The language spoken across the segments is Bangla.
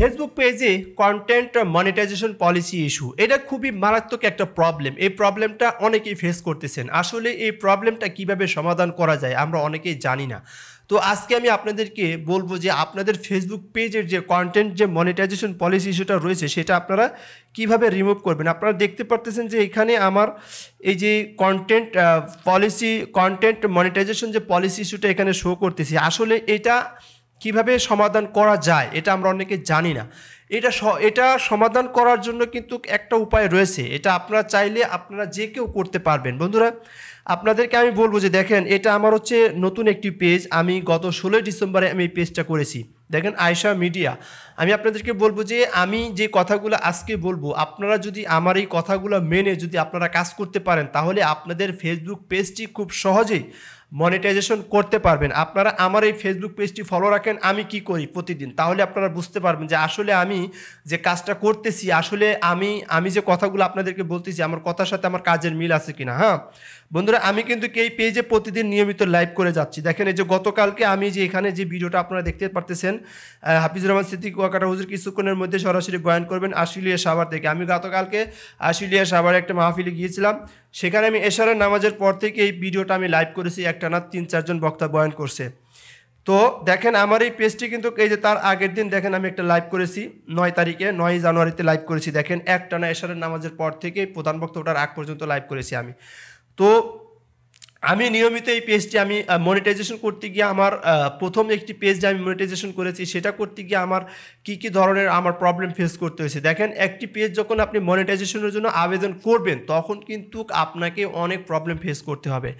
ফেসবুক পেজে কন্টেন্ট মনিটাইজেশন পলিসি ইস্যু এটা খুবই মারাত্মক একটা প্রবলেম এই প্রবলেমটা অনেকেই ফেস করতেছেন আসলে এই প্রবলেমটা কিভাবে সমাধান করা যায় আমরা অনেকেই জানি না তো আজকে আমি আপনাদেরকে বলবো যে আপনাদের ফেসবুক পেজের যে কন্টেন্ট যে মনিটাইজেশন পলিসি ইস্যুটা রয়েছে সেটা আপনারা কিভাবে রিমুভ করবেন আপনারা দেখতে পারতেছেন যে এখানে আমার এই যে কন্টেন্ট পলিসি কন্টেন্ট মনিটাইজেশন যে পলিসি ইস্যুটা এখানে শো করতেছি আসলে এটা কিভাবে সমাধান করা যায় এটা আমরা অনেকে জানি না এটা এটা সমাধান করার জন্য কিন্তু একটা উপায় রয়েছে এটা আপনারা চাইলে আপনারা যে কেউ করতে পারবেন বন্ধুরা আপনাদেরকে আমি বলবো যে দেখেন এটা আমার হচ্ছে নতুন একটি পেজ আমি গত ষোলোই ডিসেম্বরে আমি এই পেজটা করেছি দেখেন আয়সা মিডিয়া আমি আপনাদেরকে বলবো যে আমি যে কথাগুলো আজকে বলবো আপনারা যদি আমার এই কথাগুলো মেনে যদি আপনারা কাজ করতে পারেন তাহলে আপনাদের ফেসবুক পেজটি খুব সহজেই মনিটাইজেশন করতে পারবেন আপনারা আমার এই ফেসবুক পেজটি ফলো রাখেন আমি কি করি প্রতিদিন তাহলে আপনারা বুঝতে পারবেন যে আসলে আমি যে কাজটা করতেছি আসলে আমি আমি যে কথাগুলো আপনাদেরকে বলতেছি আমার কথার সাথে আমার কাজের মিল আছে কিনা হ্যাঁ বন্ধুরা আমি কিন্তু এই পেজে প্রতিদিন নিয়মিত লাইভ করে যাচ্ছি দেখেন এই যে গতকালকে আমি যে এখানে যে ভিডিওটা আপনারা দেখতে পারতেছেন হাফিজুর রহমান সিদ্দিক ওয়াকাটা হুজুর কিছুক্ষণের মধ্যে সরাসরি বয়ান করবেন আশুলিয়া সাভার থেকে আমি গতকালকে আশুলিয়া সাভারে একটা মাহফিলে গিয়েছিলাম সেখানে আমি এশারের নামাজের পর থেকে এই ভিডিওটা আমি লাইভ করেছি একটানা তিন চারজন বক্তা বয়ান করছে তো দেখেন আমার এই পেজটি কিন্তু এই যে তার আগের দিন দেখেন আমি একটা লাইভ করেছি নয় তারিখে নয় জানুয়ারিতে লাইভ করেছি দেখেন একটানা এশারের নামাজের পর থেকে প্রধান বক্তা ওটার আগ পর্যন্ত লাইভ করেছি আমি তো আমি নিয়মিত এই পেজটি আমি মনিটাইজেশন করতে গিয়ে আমার প্রথম একটি পেজ যে আমি মনিটাইজেশন করেছি সেটা করতে গিয়ে আমার কি কি ধরনের আমার প্রবলেম ফেস করতে হয়েছে দেখেন একটি পেজ যখন আপনি মনিটাইজেশনের জন্য আবেদন করবেন তখন কিন্তু আপনাকে অনেক প্রবলেম ফেস করতে হবে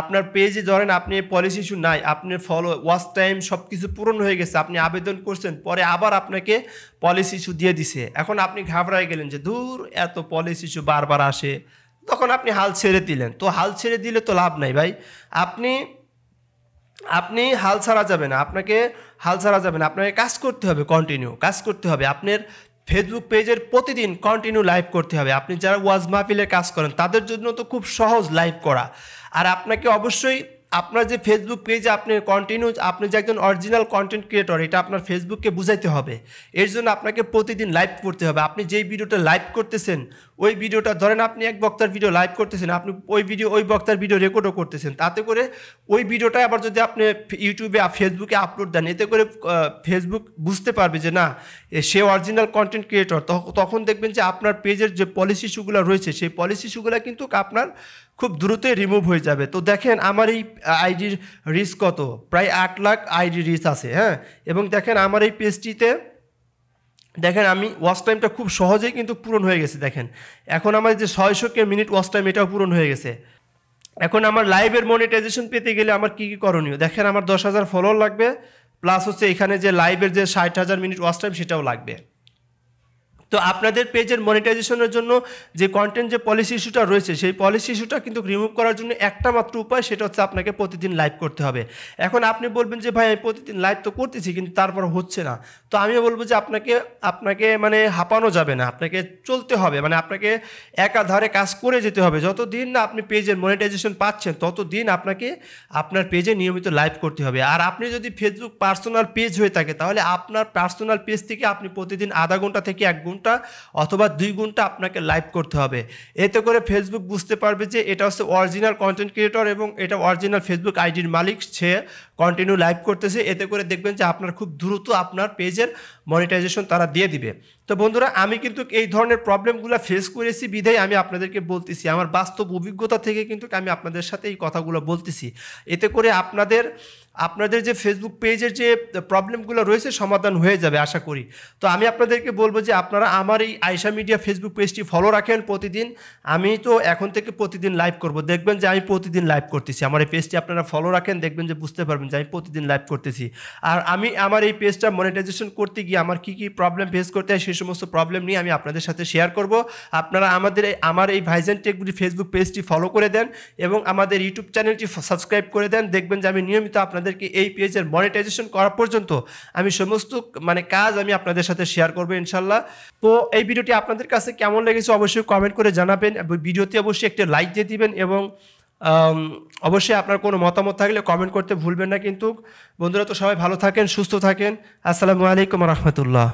আপনার পেজে ধরেন আপনি পলিসি ইস্যু নাই আপনি ফলো ওয়াচ টাইম সব কিছু পূরণ হয়ে গেছে আপনি আবেদন করছেন পরে আবার আপনাকে পলিসি ইস্যু দিয়ে দিছে এখন আপনি ঘাবড়ায় গেলেন যে দূর এত পলিসি ইস্যু বারবার আসে তখন আপনি হাল ছেড়ে দিলেন তো হাল ছেড়ে দিলে তো লাভ নাই ভাই আপনি আপনি হাল ছাড়া যাবে না আপনাকে হাল ছাড়া যাবে না আপনাকে কাজ করতে হবে কন্টিনিউ কাজ করতে হবে আপনার ফেসবুক পেজের প্রতিদিন কন্টিনিউ লাইভ করতে হবে আপনি যারা ওয়াজ মাহফিলে কাজ করেন তাদের জন্য তো খুব সহজ লাইভ করা আর আপনাকে অবশ্যই আপনার যে ফেসবুক পেজে আপনি কন্টিনিউ আপনি যে একজন অরিজিনাল কন্টেন্ট ক্রিয়েটর এটা আপনার ফেসবুককে বুঝাইতে হবে এর জন্য আপনাকে প্রতিদিন লাইভ করতে হবে আপনি যেই ভিডিওটা লাইভ করতেছেন ওই ভিডিওটা ধরেন আপনি এক বক্তার ভিডিও লাইভ করতেছেন আপনি ওই ভিডিও ওই বক্তার ভিডিও রেকর্ডও করতেছেন তাতে করে ওই ভিডিওটা আবার যদি আপনি ইউটিউবে ফেসবুকে আপলোড দেন এতে করে ফেসবুক বুঝতে পারবে যে না সে অরিজিনাল কন্টেন্ট ক্রিয়েটর তখন দেখবেন যে আপনার পেজের যে পলিসি ইস্যুগুলো রয়েছে সেই পলিসি ইস্যুগুলো কিন্তু আপনার খুব দ্রুতই রিমুভ হয়ে যাবে তো দেখেন আমার এই আইডির রিস্ক কত প্রায় আট লাখ আইডি রিস্ক আছে হ্যাঁ এবং দেখেন আমার এই পেজটিতে দেখেন আমি ওয়াচ টাইমটা খুব সহজেই কিন্তু পূরণ হয়ে গেছে দেখেন এখন আমার যে ছয়শো কে মিনিট ওয়াচ টাইম এটাও পূরণ হয়ে গেছে এখন আমার লাইভের মনিটাইজেশন পেতে গেলে আমার কী কী করণীয় দেখেন আমার দশ হাজার ফলোয়ার লাগবে প্লাস হচ্ছে এখানে যে লাইভের যে ষাট হাজার মিনিট ওয়াচ টাইম সেটাও লাগবে তো আপনাদের পেজের মনিটাইজেশনের জন্য যে কন্টেন্ট যে পলিসি ইস্যুটা রয়েছে সেই পলিসি ইস্যুটা কিন্তু রিমুভ করার জন্য একটা মাত্র উপায় সেটা হচ্ছে আপনাকে প্রতিদিন লাইভ করতে হবে এখন আপনি বলবেন যে ভাই আমি প্রতিদিন লাইভ তো করতেছি কিন্তু তারপর হচ্ছে না তো আমিও বলবো যে আপনাকে আপনাকে মানে হাঁপানো যাবে না আপনাকে চলতে হবে মানে আপনাকে একাধারে কাজ করে যেতে হবে যতদিন না আপনি পেজের মনিটাইজেশন পাচ্ছেন ততদিন আপনাকে আপনার পেজে নিয়মিত লাইভ করতে হবে আর আপনি যদি ফেসবুক পার্সোনাল পেজ হয়ে থাকে তাহলে আপনার পার্সোনাল পেজ থেকে আপনি প্রতিদিন আধা ঘন্টা থেকে এক ঘন্টা গুণটা অথবা দুই গুণটা আপনাকে লাইভ করতে হবে এতে করে ফেসবুক বুঝতে পারবে যে এটা হচ্ছে অরিজিনাল কন্টেন্ট ক্রিয়েটর এবং এটা অরিজিনাল ফেসবুক আইডির মালিক সে কন্টিনিউ লাইভ করতেছে এতে করে দেখবেন যে আপনার খুব দ্রুত আপনার পেজের মনিটাইজেশন তারা দিয়ে দিবে তো বন্ধুরা আমি কিন্তু এই ধরনের প্রবলেমগুলো ফেস করেছি বিধায় আমি আপনাদেরকে বলতেছি আমার বাস্তব অভিজ্ঞতা থেকে কিন্তু আমি আপনাদের সাথে এই কথাগুলো বলতেছি এতে করে আপনাদের আপনাদের যে ফেসবুক পেজের যে প্রবলেমগুলো রয়েছে সমাধান হয়ে যাবে আশা করি তো আমি আপনাদেরকে বলবো যে আপনারা আমার এই আয়সা মিডিয়া ফেসবুক পেজটি ফলো রাখেন প্রতিদিন আমি তো এখন থেকে প্রতিদিন লাইভ করব দেখবেন যে আমি প্রতিদিন লাইভ করতেছি আমার এই পেজটি আপনারা ফলো রাখেন দেখবেন যে বুঝতে পারবেন যে আমি প্রতিদিন লাইভ করতেছি আর আমি আমার এই পেজটা মনিটাইজেশন করতে গিয়ে আমার কি কি প্রবলেম ফেস করতে হয় সেই সমস্ত প্রবলেম নিয়ে আমি আপনাদের সাথে শেয়ার করব আপনারা আমাদের আমার এই ভাইজেন টেকগুলি ফেসবুক পেজটি ফলো করে দেন এবং আমাদের ইউটিউব চ্যানেলটি সাবস্ক্রাইব করে দেন দেখবেন যে আমি নিয়মিত আপনাদেরকে এই পেজের মনিটাইজেশন করা পর্যন্ত আমি সমস্ত মানে কাজ আমি আপনাদের সাথে শেয়ার করবো ইনশাল্লাহ তো এই ভিডিওটি আপনাদের কাছে কেমন লেগেছে অবশ্যই কমেন্ট করে জানাবেন ভিডিওতে অবশ্যই একটা লাইক দিয়ে দিবেন এবং অবশ্যই আপনার কোনো মতামত থাকলে কমেন্ট করতে ভুলবেন না কিন্তু বন্ধুরা তো সবাই ভালো থাকেন সুস্থ থাকেন আসসালামু আলাইকুম রহমতুল্লাহ